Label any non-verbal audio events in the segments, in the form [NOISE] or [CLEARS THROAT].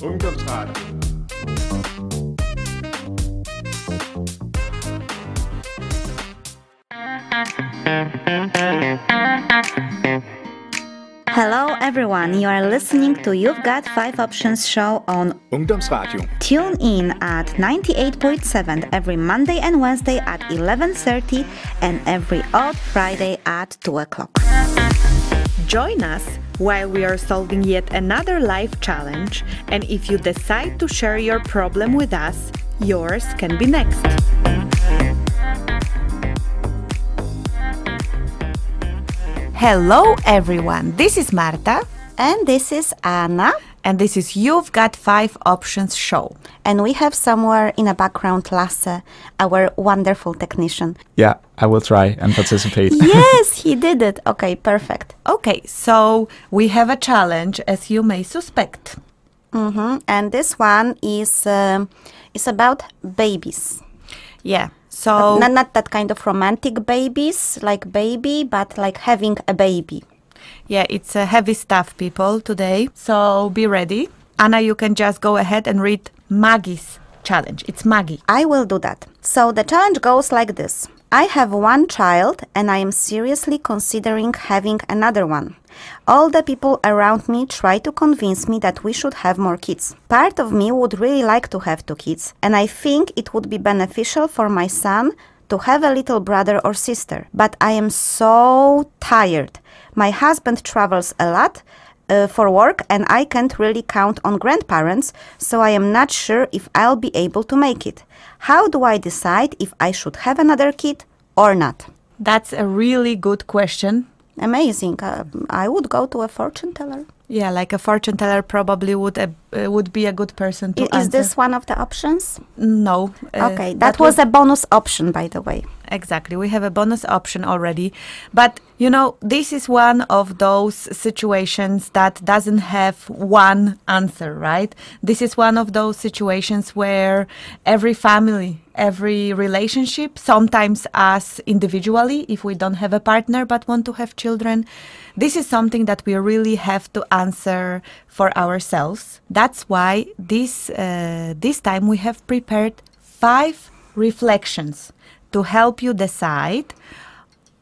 Ungdomsradio. Hello everyone, you are listening to You've Got 5 Options show on Ungdomsradio. Tune in at 98.7 every Monday and Wednesday at 11.30 and every odd Friday at 2 o'clock. Join us while we are solving yet another life challenge, and if you decide to share your problem with us, yours can be next. Hello, everyone. This is Marta. And this is Anna. And this is You've Got Five Options show. And we have somewhere in the background Lasse, our wonderful technician. Yeah, I will try and participate. [LAUGHS] yes, he did it. Okay, perfect. Okay, so we have a challenge, as you may suspect. Mm -hmm. And this one is um, is about babies. Yeah. So not, not that kind of romantic babies, like baby, but like having a baby yeah, it's a uh, heavy stuff, people, today. So be ready. Anna, you can just go ahead and read Maggie's challenge. It's Maggie. I will do that. So the challenge goes like this. I have one child and I am seriously considering having another one. All the people around me try to convince me that we should have more kids. Part of me would really like to have two kids, and I think it would be beneficial for my son to have a little brother or sister. But I am so tired my husband travels a lot. Uh, for work and I can't really count on grandparents, so I am not sure if I'll be able to make it. How do I decide if I should have another kid or not? That's a really good question. Amazing. Uh, I would go to a fortune teller. Yeah, like a fortune teller probably would uh, uh would be a good person to. Is answer. this one of the options? No. Uh, okay, that, that was a bonus option, by the way. Exactly, we have a bonus option already, but you know this is one of those situations that doesn't have one answer, right? This is one of those situations where every family, every relationship, sometimes us individually, if we don't have a partner but want to have children this is something that we really have to answer for ourselves. That's why this, uh, this time we have prepared five reflections to help you decide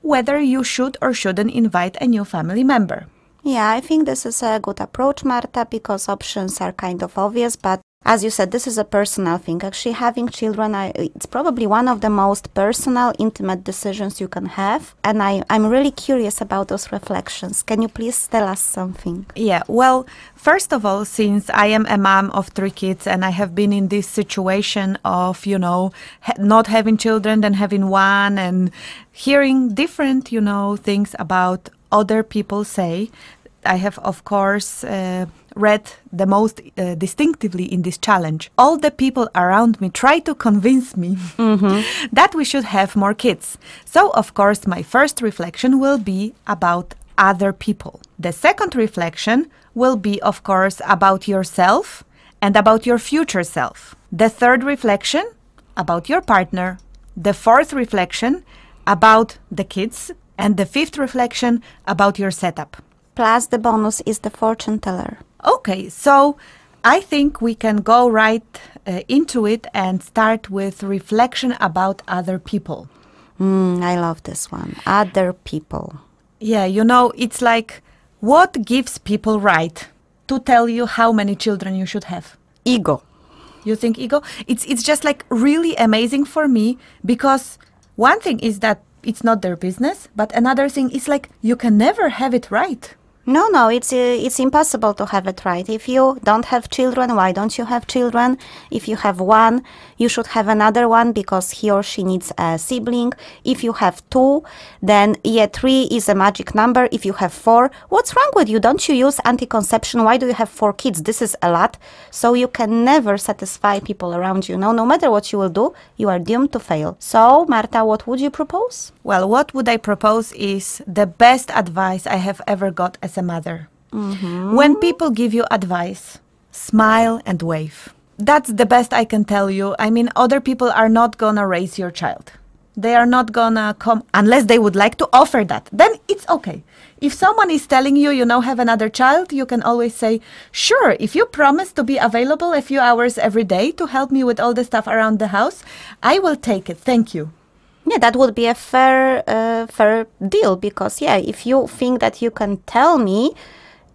whether you should or shouldn't invite a new family member. Yeah, I think this is a good approach, Marta, because options are kind of obvious, but as you said, this is a personal thing. Actually, having children, I, it's probably one of the most personal, intimate decisions you can have. And I, I'm really curious about those reflections. Can you please tell us something? Yeah, well, first of all, since I am a mom of three kids and I have been in this situation of, you know, ha not having children, then having one, and hearing different, you know, things about other people say, I have, of course, uh, read the most uh, distinctively in this challenge. All the people around me try to convince me mm -hmm. [LAUGHS] that we should have more kids. So, of course, my first reflection will be about other people. The second reflection will be, of course, about yourself and about your future self. The third reflection, about your partner. The fourth reflection, about the kids. And the fifth reflection, about your setup. Plus, the bonus is the fortune teller. Okay, so I think we can go right uh, into it and start with reflection about other people. Mm, I love this one. Other people. Yeah, you know, it's like what gives people right to tell you how many children you should have? Ego. You think ego? It's it's just like really amazing for me because one thing is that it's not their business, but another thing is like you can never have it right. No, no, it's uh, it's impossible to have it right. If you don't have children, why don't you have children? If you have one, you should have another one because he or she needs a sibling. If you have two, then yeah, three is a magic number. If you have four, what's wrong with you? Don't you use anticonception? Why do you have four kids? This is a lot. So you can never satisfy people around you. No, no matter what you will do, you are doomed to fail. So, Marta, what would you propose? Well, what would I propose is the best advice I have ever got as as a mother. Mm-hmm. When people give you advice, smile and wave. That's the best I can tell you. I mean, other people are not gonna raise your child. They are not gonna come unless they would like to offer that. Then it's okay. If someone is telling you, you now have another child, you can always say, sure, if you promise to be available a few hours every day to help me with all the stuff around the house, I will take it. Thank you yeah that would be a fair uh, fair deal because yeah if you think that you can tell me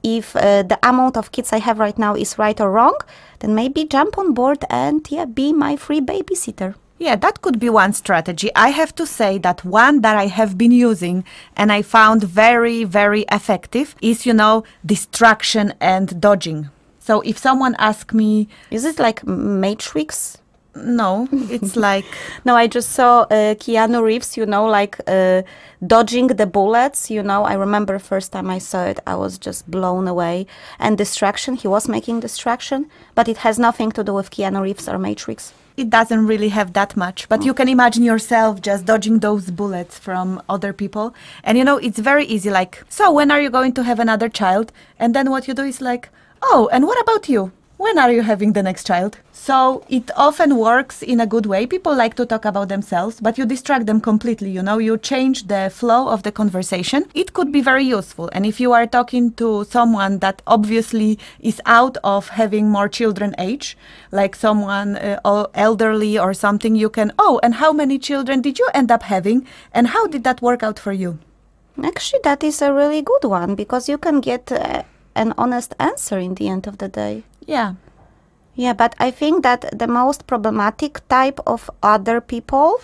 if uh, the amount of kids i have right now is right or wrong then maybe jump on board and yeah be my free babysitter yeah, that could be one strategy. I have to say that one that I have been using and I found very, very effective is, you know, distraction and dodging. So if someone asks me. Is it like Matrix? No, it's [LAUGHS] like no. I just saw uh, Keanu Reeves, you know, like uh, dodging the bullets. You know, I remember first time I saw it, I was just blown away. And distraction, he was making distraction, but it has nothing to do with Keanu Reeves or Matrix. It doesn't really have that much, but you can imagine yourself just dodging those bullets from other people. And you know, it's very easy. Like, so when are you going to have another child? And then what you do is like, oh, and what about you? when are you having the next child? So it often works in a good way. People like to talk about themselves, but you distract them completely. You know, you change the flow of the conversation. It could be very useful. And if you are talking to someone that obviously is out of having more children age, like someone uh, elderly or something, you can, oh, and how many children did you end up having? And how did that work out for you? Actually, that is a really good one because you can get. Uh, an honest answer in the end of the day yeah yeah but i think that the most problematic type of other people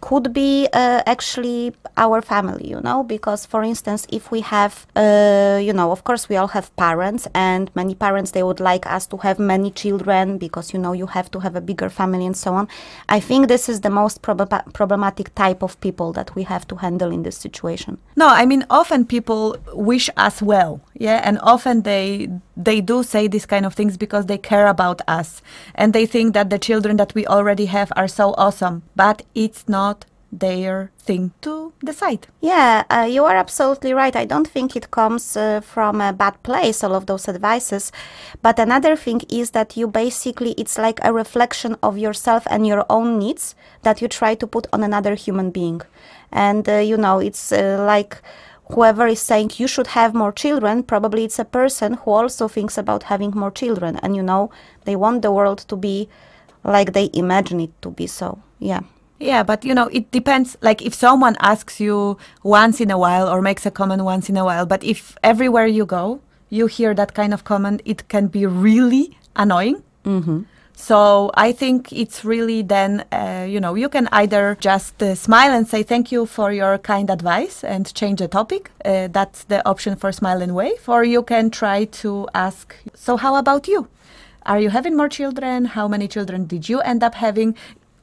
could be uh, actually our family, you know, because for instance, if we have, uh, you know, of course we all have parents, and many parents they would like us to have many children because you know you have to have a bigger family and so on. I think this is the most prob- problematic type of people that we have to handle in this situation. No, I mean often people wish us well, yeah, and often they they do say these kind of things because they care about us and they think that the children that we already have are so awesome but it's not their thing to decide. Yeah, uh, you are absolutely right. I don't think it comes uh, from a bad place, all of those advices. But another thing is that you basically, it's like a reflection of yourself and your own needs that you try to put on another human being. And, uh, you know, it's uh, like whoever is saying you should have more children, probably it's a person who also thinks about having more children. And you know, they want the world to be like they imagine it to be. So, yeah. Yeah, but you know, it depends. Like, if someone asks you once in a while or makes a comment once in a while, but if everywhere you go, you hear that kind of comment, it can be really annoying. Mm -hmm. So I think it's really then, uh, you know, you can either just uh, smile and say thank you for your kind advice and change the topic. Uh, that's the option for smile and wave. Or you can try to ask, so how about you? Are you having more children? How many children did you end up having?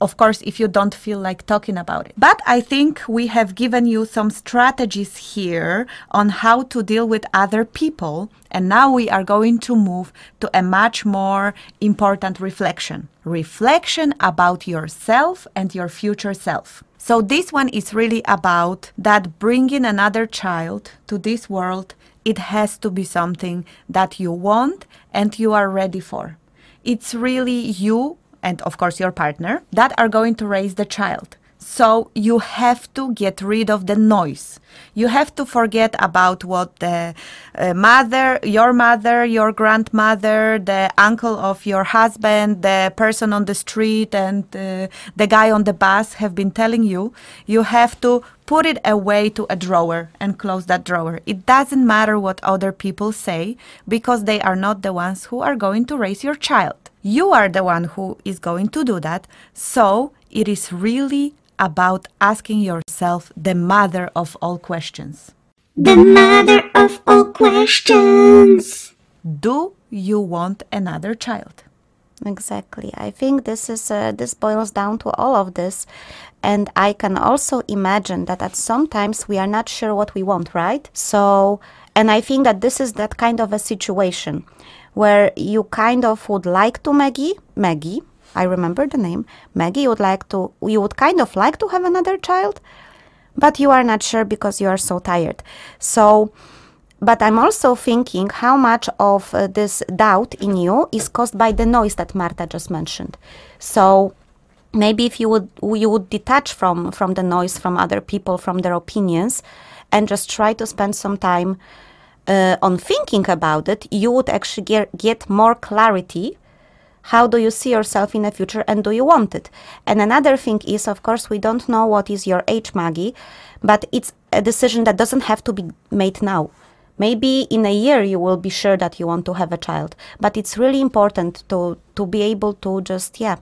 of course, if you don't feel like talking about it. But I think we have given you some strategies here on how to deal with other people. And now we are going to move to a much more important reflection reflection about yourself and your future self. So, this one is really about that bringing another child to this world. It has to be something that you want and you are ready for. It's really you and of course your partner that are going to raise the child. So you have to get rid of the noise. You have to forget about what the uh, mother, your mother, your grandmother, the uncle of your husband, the person on the street, and uh, the guy on the bus have been telling you. You have to put it away to a drawer and close that drawer. It doesn't matter what other people say because they are not the ones who are going to raise your child. You are the one who is going to do that. So it is really about asking yourself the mother of all questions. The mother of all questions. Do you want another child? Exactly. I think this is uh, this boils down to all of this, and I can also imagine that at sometimes we are not sure what we want, right? So, and I think that this is that kind of a situation where you kind of would like to Maggie, Maggie, I remember the name, Maggie would like to, you would kind of like to have another child, but you are not sure because you are so tired. So, but I'm also thinking how much of uh, this doubt in you is caused by the noise that Marta just mentioned. So maybe if you would you would detach from from the noise from other people from their opinions and just try to spend some time uh, on thinking about it, you would actually get, get more clarity. How do you see yourself in the future and do you want it? And another thing is, of course, we don't know what is your age, Maggie, but it's a decision that doesn't have to be made now. Maybe in a year you will be sure that you want to have a child, but it's really important to, to be able to just, yeah,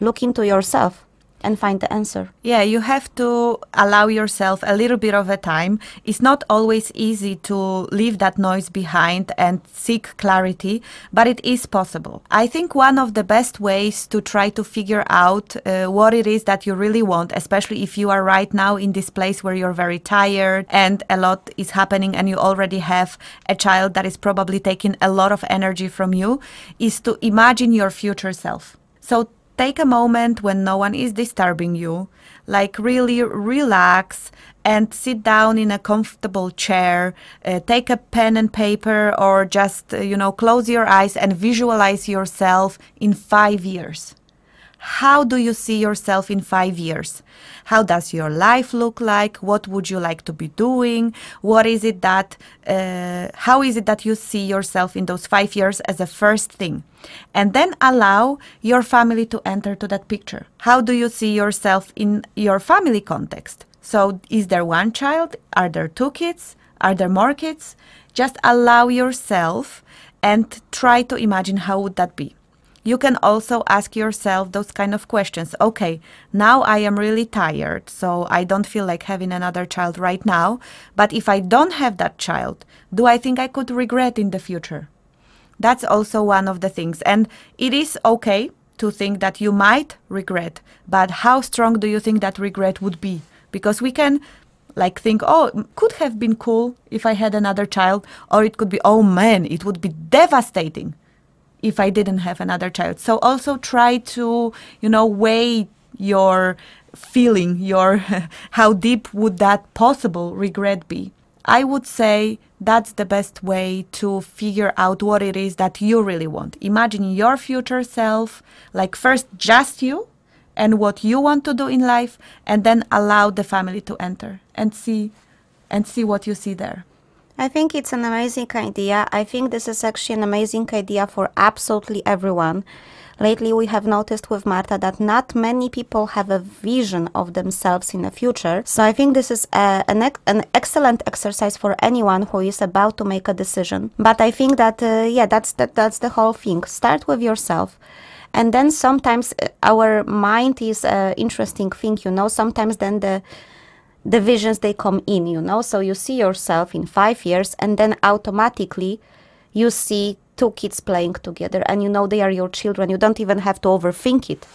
look into yourself and find the answer. Yeah, you have to allow yourself a little bit of a time. It's not always easy to leave that noise behind and seek clarity, but it is possible. I think one of the best ways to try to figure out uh, what it is that you really want, especially if you are right now in this place where you're very tired and a lot is happening and you already have a child that is probably taking a lot of energy from you, is to imagine your future self. So Take a moment when no one is disturbing you, like really relax and sit down in a comfortable chair. Uh, take a pen and paper or just, uh, you know, close your eyes and visualize yourself in five years. How do you see yourself in five years? how does your life look like what would you like to be doing what is it that uh, how is it that you see yourself in those five years as a first thing and then allow your family to enter to that picture how do you see yourself in your family context so is there one child are there two kids are there more kids just allow yourself and try to imagine how would that be you can also ask yourself those kind of questions. Okay, now I am really tired, so I don't feel like having another child right now. But if I don't have that child, do I think I could regret in the future? That's also one of the things. And it is okay to think that you might regret, but how strong do you think that regret would be? Because we can like think oh could have been cool if i had another child or it could be oh man it would be devastating if I didn't have another child. So also try to, you know, weigh your feeling, your [LAUGHS] how deep would that possible regret be. I would say that's the best way to figure out what it is that you really want. Imagine your future self, like first just you and what you want to do in life and then allow the family to enter and see and see what you see there. I think it's an amazing idea. I think this is actually an amazing idea for absolutely everyone. Lately, we have noticed with Marta that not many people have a vision of themselves in the future. So I think this is a, an, an, excellent exercise for anyone who is about to make a decision. But I think that, uh, yeah, that's the, that's the whole thing. Start with yourself and then sometimes uh, our mind is an interesting thing you know sometimes then the the visions they come in you know so you see yourself in five years and then automatically you see two kids playing together and you know they are your children you don't even have to overthink it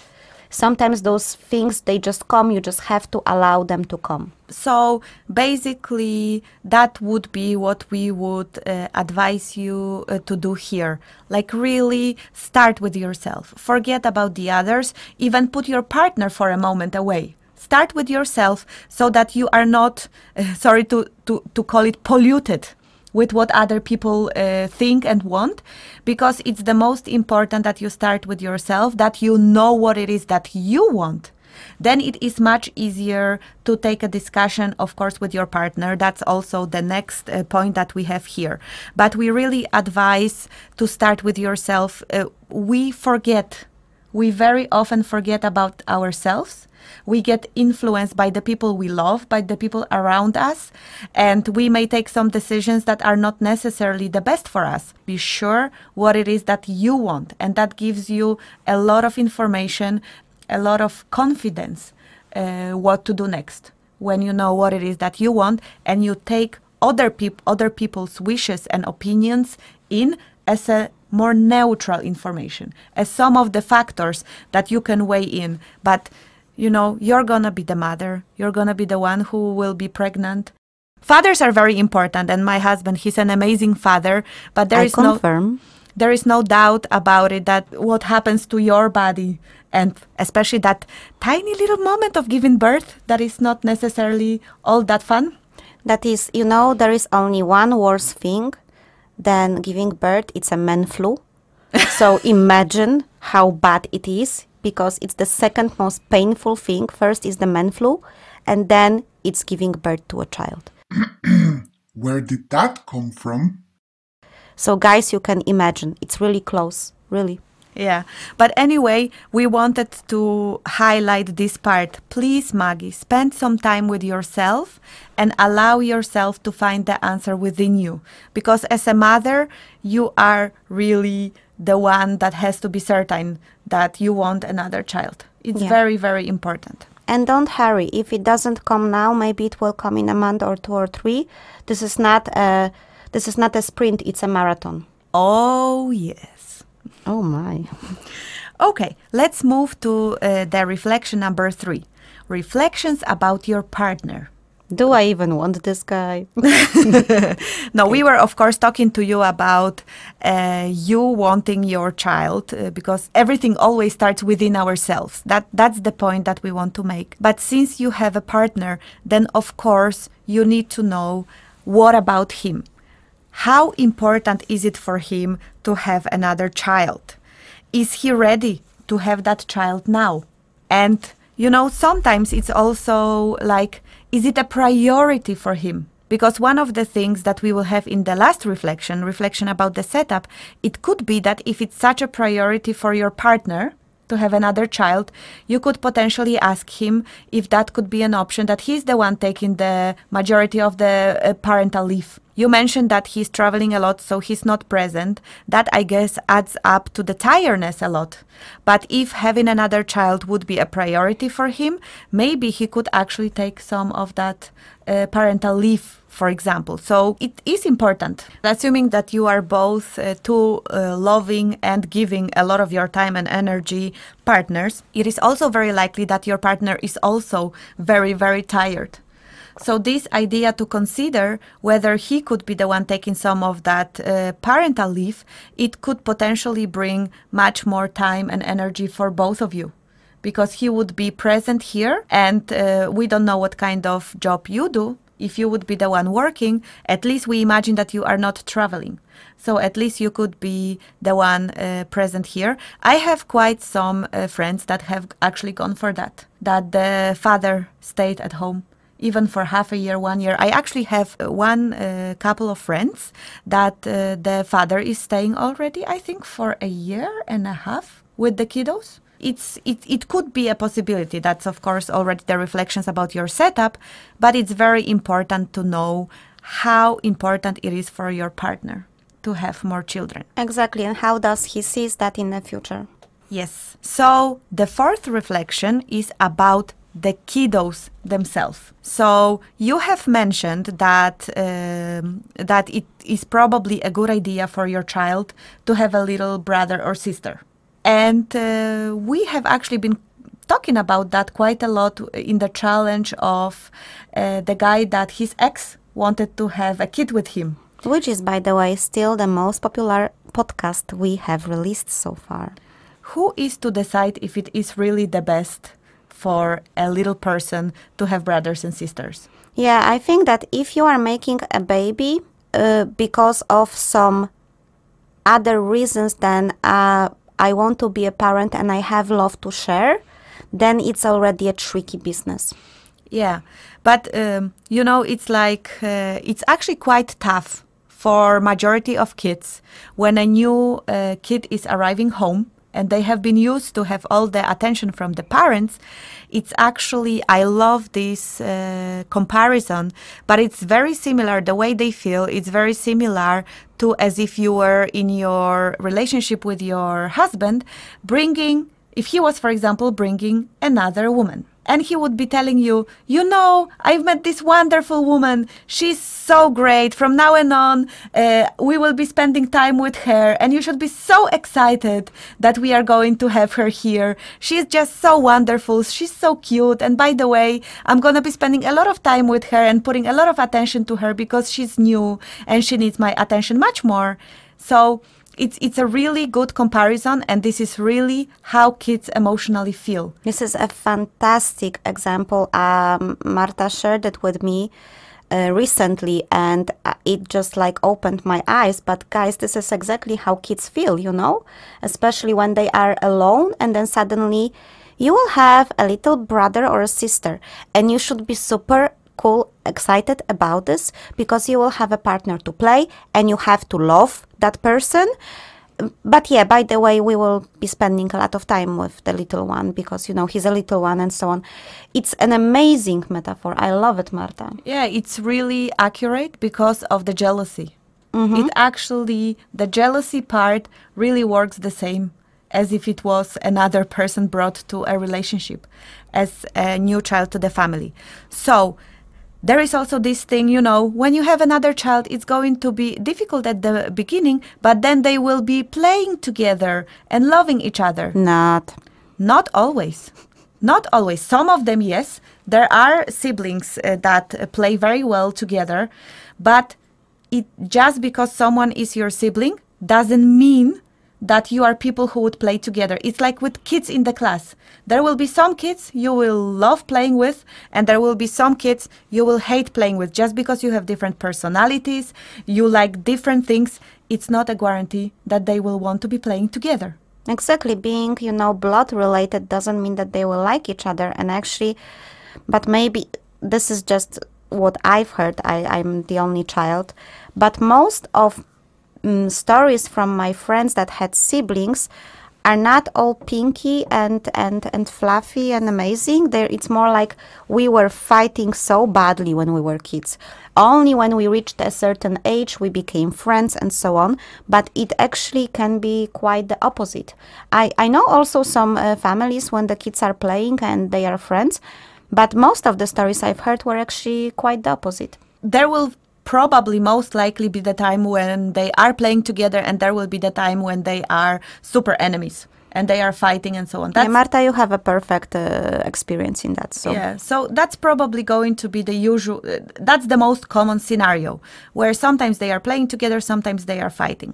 sometimes those things they just come you just have to allow them to come so basically that would be what we would uh, advise you uh, to do here like really start with yourself forget about the others even put your partner for a moment away Start with yourself so that you are not, uh, sorry to, to, to call it, polluted with what other people uh, think and want because it's the most important that you start with yourself that you know what it is that you want then it is much easier to take a discussion of course with your partner that's also the next uh, point that we have here but we really advise to start with yourself uh, we forget we very often forget about ourselves. We get influenced by the people we love, by the people around us, and we may take some decisions that are not necessarily the best for us. Be sure what it is that you want, and that gives you a lot of information, a lot of confidence uh, what to do next when you know what it is that you want and you take other people other people's wishes and opinions in as a more neutral information as some of the factors that you can weigh in. But you know, you're gonna be the mother, you're gonna be the one who will be pregnant. Fathers are very important, and my husband, he's an amazing father, but there I is confirm. no there is no doubt about it that what happens to your body and especially that tiny little moment of giving birth that is not necessarily all that fun. That is, you know, there is only one worse thing then giving birth, it's a man flu. so [LAUGHS] imagine how bad it is because it's the second most painful thing. First is the man flu, and then it's giving birth to a child. [CLEARS THROAT] Where did that come from? So, guys, you can imagine it's really close, really. Yeah. But anyway, we wanted to highlight this part. Please, Maggie, spend some time with yourself and allow yourself to find the answer within you. Because as a mother, you are really the one that has to be certain that you want another child. It's yeah. very, very important. And don't hurry. If it doesn't come now, maybe it will come in a month or two or three. This is not a this is not a sprint, it's a marathon. Oh, yes. Oh my. Okay, let's move to uh, the reflection number three reflections about your partner. Do I even want this guy? [LAUGHS] no, we were, of course, talking to you about uh, you wanting your child uh, because everything always starts within ourselves. That, that's the point that we want to make. But since you have a partner, then of course you need to know what about him how important is it for him to have another child? Is he ready to have that child now? And you know, sometimes it's also like, is it a priority for him? Because one of the things that we will have in the last reflection, reflection about the setup, it could be that if it's such a priority for your partner to have another child, you could potentially ask him if that could be an option, that he's the one taking the majority of the uh, parental leave. You mentioned that he's traveling a lot, so he's not present. That, I guess, adds up to the tiredness a lot. But if having another child would be a priority for him, maybe he could actually take some of that uh, parental leave for example. So it is important, assuming that you are both uh, two uh, loving and giving a lot of your time and energy partners, it is also very likely that your partner is also very, very tired. So this idea to consider whether he could be the one taking some of that uh, parental leave, it could potentially bring much more time and energy for both of you because he would be present here and uh, we don't know what kind of job you do if you would be the one working at least we imagine that you are not traveling so at least you could be the one uh, present here i have quite some uh, friends that have actually gone for that that the father stayed at home even for half a year, one year. I actually have uh, one uh, couple of friends that uh, the father is staying already, I think, for a year and a half with the kiddos. It's it, it could be a possibility. That's of course already the reflections about your setup, but it's very important to know how important it is for your partner to have more children. Exactly, and how does he sees that in the future? Yes. So the fourth reflection is about the kiddos themselves. So you have mentioned that um, that it is probably a good idea for your child to have a little brother or sister, and uh, we have actually been talking about that quite a lot in the challenge of uh, the guy that his ex wanted to have a kid with him. Which is, by the way, still the most popular podcast we have released so far. Who is to decide if it is really the best for a little person to have brothers and sisters? Yeah, I think that if you are making a baby uh, because of some other reasons than uh, I want to be a parent and I have love to share, then it's already a tricky business. Yeah, but um, you know, it's like uh, it's actually quite tough for majority of kids when a new uh, kid is arriving home and they have been used to have all the attention from the parents it's actually i love this uh, comparison but it's very similar the way they feel it's very similar to as if you were in your relationship with your husband bringing if he was for example bringing another woman and he would be telling you, you know, I've met this wonderful woman. She's so great. From now and on, uh, we will be spending time with her, and you should be so excited that we are going to have her here. She's just so wonderful. She's so cute. And by the way, I'm going to be spending a lot of time with her and putting a lot of attention to her because she's new and she needs my attention much more. So, it's it's a really good comparison and this is really how kids emotionally feel this is a fantastic example um, marta shared it with me uh, recently and uh, it just like opened my eyes but guys this is exactly how kids feel you know especially when they are alone and then suddenly you will have a little brother or a sister and you should be super cool, excited about this because you will have a partner to play and you have to love that person. But yeah, by the way, we will be spending a lot of time with the little one because you know he's a little one and so on. It's an amazing metaphor. I love it, Marta. Yeah, it's really accurate because of the jealousy. Mm -hmm. It actually the jealousy part really works the same as if it was another person brought to a relationship as a new child to the family. So there is also this thing, you know, when you have another child, it's going to be difficult at the beginning, but then they will be playing together and loving each other. Not. Not always. Not always. Some of them, yes. There are siblings uh, that uh, play very well together, but it just because someone is your sibling doesn't mean that you are people who would play together. It's like with kids in the class. There will be some kids you will love playing with, and there will be some kids you will hate playing with just because you have different personalities, you like different things. It's not a guarantee that they will want to be playing together. Exactly. Being, you know, blood related doesn't mean that they will like each other. And actually, but maybe this is just what I've heard. I, I'm the only child. But most of um, stories from my friends that had siblings are not all pinky and and and fluffy and amazing. There, it's more like we were fighting so badly when we were kids. Only when we reached a certain age we became friends and so on. But it actually can be quite the opposite. I I know also some uh, families when the kids are playing and they are friends, but most of the stories I've heard were actually quite the opposite. There will probably most likely be the time when they are playing together and there will be the time when they are super enemies and they are fighting and so on. That's yeah, Marta, you have a perfect uh, experience in that. So yeah, so that's probably going to be the usual. Uh, that's the most common scenario where sometimes they are playing together, sometimes they are fighting.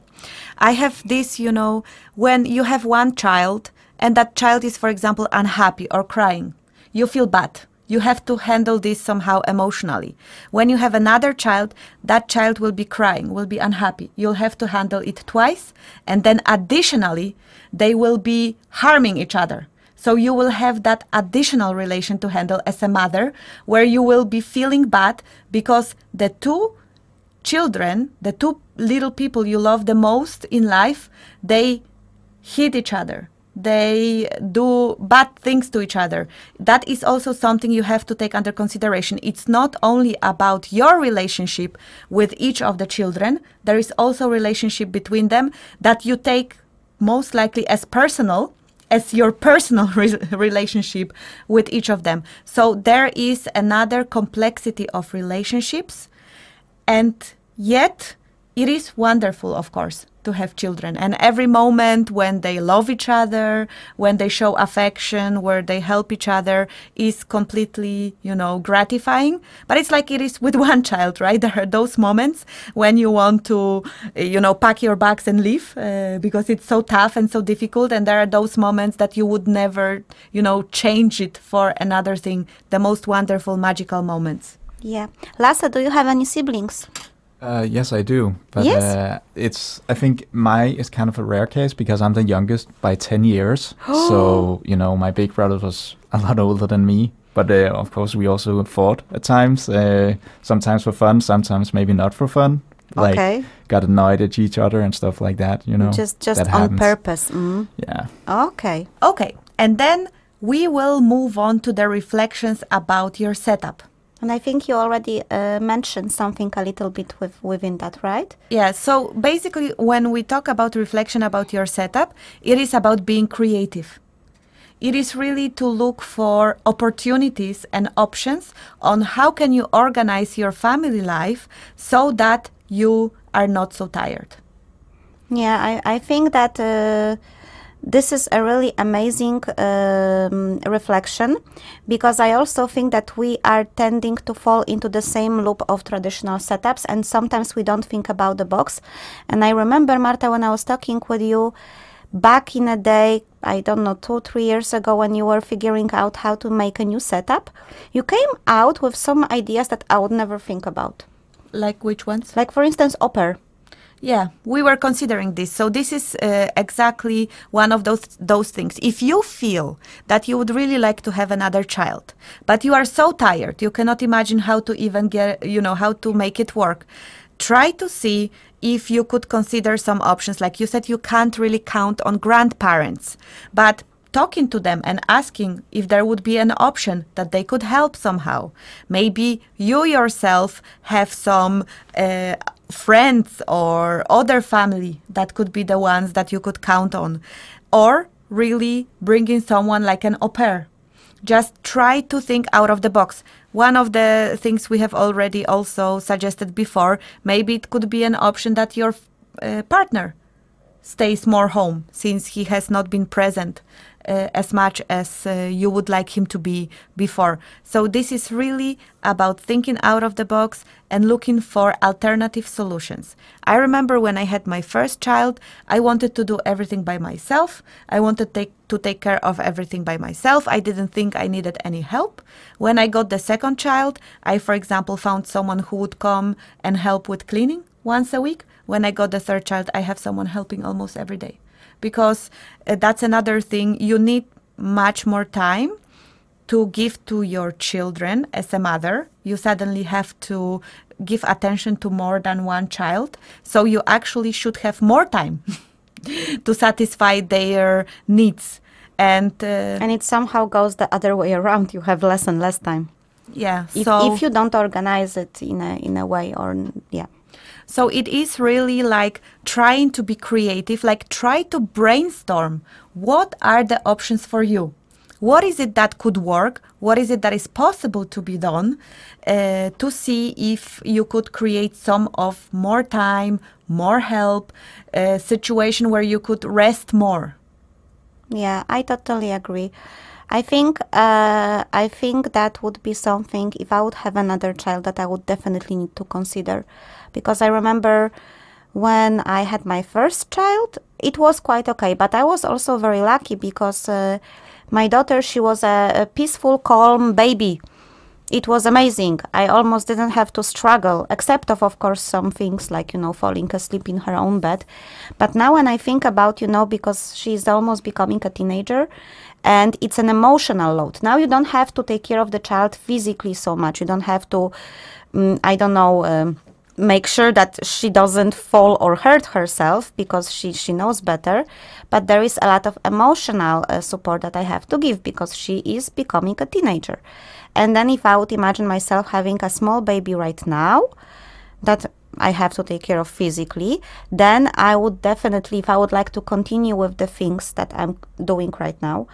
I have this, you know, when you have one child and that child is, for example, unhappy or crying, you feel bad you have to handle this somehow emotionally. When you have another child, that child will be crying, will be unhappy. You'll have to handle it twice. And then additionally, they will be harming each other. So you will have that additional relation to handle as a mother where you will be feeling bad because the two children, the two little people you love the most in life, they hit each other they do bad things to each other. That is also something you have to take under consideration. It's not only about your relationship with each of the children, there is also relationship between them that you take most likely as personal as your personal [LAUGHS] re relationship with each of them. So there is another complexity of relationships and yet it is wonderful of course to have children. And every moment when they love each other, when they show affection, where they help each other is completely, you know, gratifying. But it's like it is with [LAUGHS] one child, right? There are those moments when you want to, you know, pack your bags and leave uh, because it's so tough and so difficult. And there are those moments that you would never, you know, change it for another thing. The most wonderful, magical moments. Yeah. Lasa, do you have any siblings? Uh, yes, I do. But yes? Uh, it's I think my is kind of a rare case because I'm the youngest by 10 years. [GASPS] so, you know, my big brother was a lot older than me. But uh, of course, we also fought at times, uh, sometimes for fun, sometimes maybe not for fun. Like, okay. got annoyed at each other and stuff like that, you know. Just just on happens. purpose. Mm. Yeah. Okay. Okay. And then we will move on to the reflections about your setup. And I think you already uh, mentioned something a little bit with, within that, right? Yeah. So basically, when we talk about reflection about your setup, it is about being creative. It is really to look for opportunities and options on how can you organize your family life so that you are not so tired. Yeah, I, I think that. Uh, this is a really amazing um, reflection because I also think that we are tending to fall into the same loop of traditional setups and sometimes we don't think about the box. And I remember, Marta, when I was talking with you back in a day, I don't know, two, three years ago when you were figuring out how to make a new setup, you came out with some ideas that I would never think about. Like which ones? Like, for instance, Opera. Yeah, we were considering this. So this is uh, exactly one of those those things. If you feel that you would really like to have another child, but you are so tired, you cannot imagine how to even get, you know, how to make it work. Try to see if you could consider some options. Like you said, you can't really count on grandparents, but talking to them and asking if there would be an option that they could help somehow. Maybe you yourself have some uh, friends or other family that could be the ones that you could count on or really bringing someone like an au pair just try to think out of the box one of the things we have already also suggested before maybe it could be an option that your uh, partner stays more home since he has not been present uh, as much as uh, you would like him to be before. So this is really about thinking out of the box and looking for alternative solutions. I remember when I had my first child, I wanted to do everything by myself. I wanted take, to take care of everything by myself. I didn't think I needed any help. When I got the second child, I, for example, found someone who would come and help with cleaning once a week when I got the third child, I have someone helping almost every day because uh, that's another thing. You need much more time to give to your children as a mother. You suddenly have to give attention to more than one child. So you actually should have more time [LAUGHS] to satisfy their needs. And, uh, and it somehow goes the other way around. You have less and less time. Yeah. If, so if you don't organize it in a in a way or yeah. So it is really like trying to be creative, like try to brainstorm what are the options for you. What is it that could work? What is it that is possible to be done uh, to see if you could create some of more time, more help, a uh, situation where you could rest more? Yeah, I totally agree. I think uh, I think that would be something if I would have another child that I would definitely need to consider because I remember when I had my first child, it was quite okay. But I was also very lucky because uh, my daughter, she was a, a, peaceful, calm baby. It was amazing. I almost didn't have to struggle, except of, of course, some things like, you know, falling asleep in her own bed. But now when I think about, you know, because she's almost becoming a teenager and it's an emotional load. Now you don't have to take care of the child physically so much. You don't have to, mm, I don't know, um, make sure that she doesn't fall or hurt herself because she, she knows better. But there is a lot of emotional uh, support that I have to give because she is becoming a teenager. And then if I would imagine myself having a small baby right now that I have to take care of physically, then I would definitely, if I would like to continue with the things that I'm doing right now,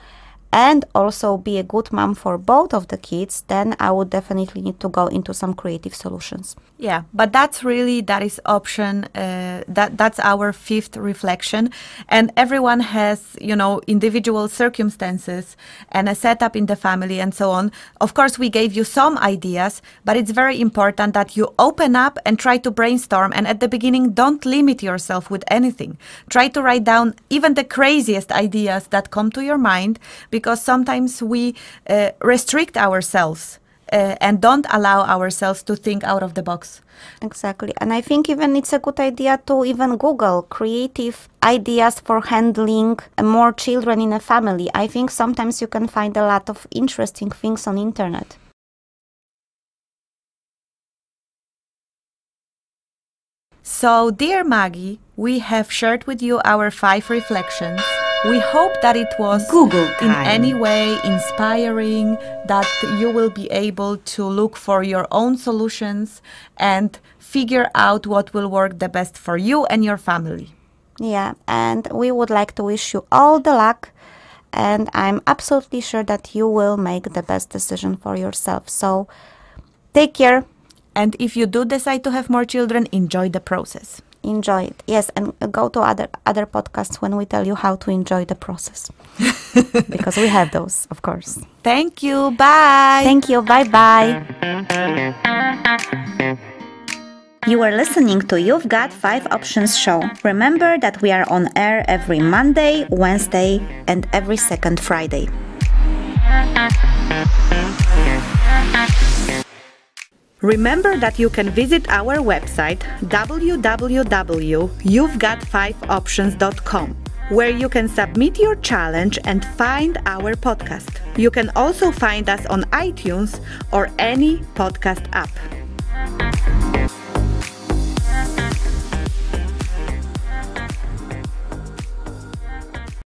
and also be a good mom for both of the kids, then I would definitely need to go into some creative solutions. Yeah, but that's really that is option. Uh, that that's our fifth reflection, and everyone has you know individual circumstances and a setup in the family and so on. Of course, we gave you some ideas, but it's very important that you open up and try to brainstorm. And at the beginning, don't limit yourself with anything. Try to write down even the craziest ideas that come to your mind because sometimes we uh, restrict ourselves uh, and don't allow ourselves to think out of the box. Exactly. And I think even it's a good idea to even Google creative ideas for handling more children in a family. I think sometimes you can find a lot of interesting things on internet. So, dear Maggie, we have shared with you our five reflections. We hope that it was Google in any way inspiring, that you will be able to look for your own solutions and figure out what will work the best for you and your family. Yeah, and we would like to wish you all the luck. And I'm absolutely sure that you will make the best decision for yourself. So take care. And if you do decide to have more children, enjoy the process enjoy it yes and go to other other podcasts when we tell you how to enjoy the process [LAUGHS] because we have those of course thank you bye thank you bye bye you are listening to You've Got 5 Options show. Remember that we are on air every Monday, Wednesday, and every second Friday. Remember that you can visit our website www.you've-got-five-options.com, where you can submit your challenge and find our podcast. You can also find us on iTunes or any podcast app.